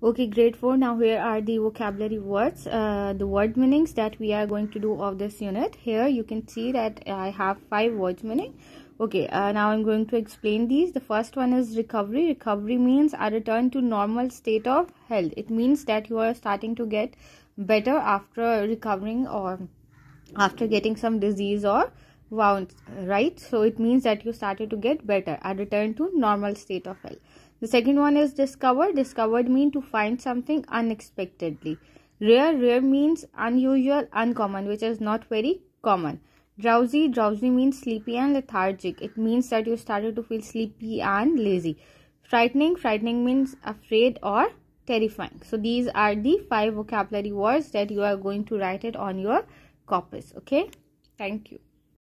okay grade 4 now here are the vocabulary words uh, the word meanings that we are going to do of this unit here you can see that i have five words meaning okay uh, now i'm going to explain these the first one is recovery recovery means a return to normal state of health it means that you are starting to get better after recovering or after getting some disease or wounds, right? So it means that you started to get better, a return to normal state of health. The second one is discovered. Discovered mean to find something unexpectedly. Rare, rare means unusual, uncommon, which is not very common. Drowsy, drowsy means sleepy and lethargic. It means that you started to feel sleepy and lazy. Frightening, frightening means afraid or terrifying. So these are the five vocabulary words that you are going to write it on your corpus. Okay. Thank you.